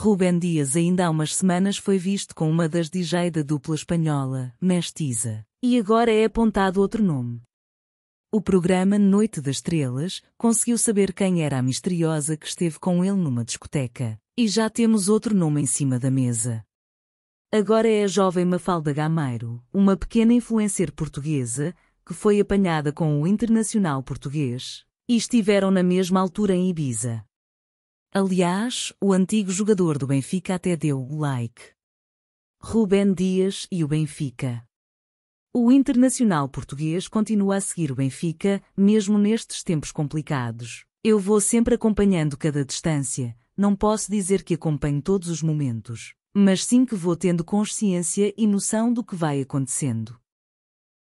Rubén Dias ainda há umas semanas foi visto com uma das DJ da dupla espanhola, Mestiza, e agora é apontado outro nome. O programa Noite das Estrelas conseguiu saber quem era a misteriosa que esteve com ele numa discoteca. E já temos outro nome em cima da mesa. Agora é a jovem Mafalda Gameiro, uma pequena influencer portuguesa, que foi apanhada com o internacional português, e estiveram na mesma altura em Ibiza. Aliás, o antigo jogador do Benfica até deu o like. Rubén Dias e o Benfica. O internacional português continua a seguir o Benfica, mesmo nestes tempos complicados. Eu vou sempre acompanhando cada distância, não posso dizer que acompanho todos os momentos, mas sim que vou tendo consciência e noção do que vai acontecendo.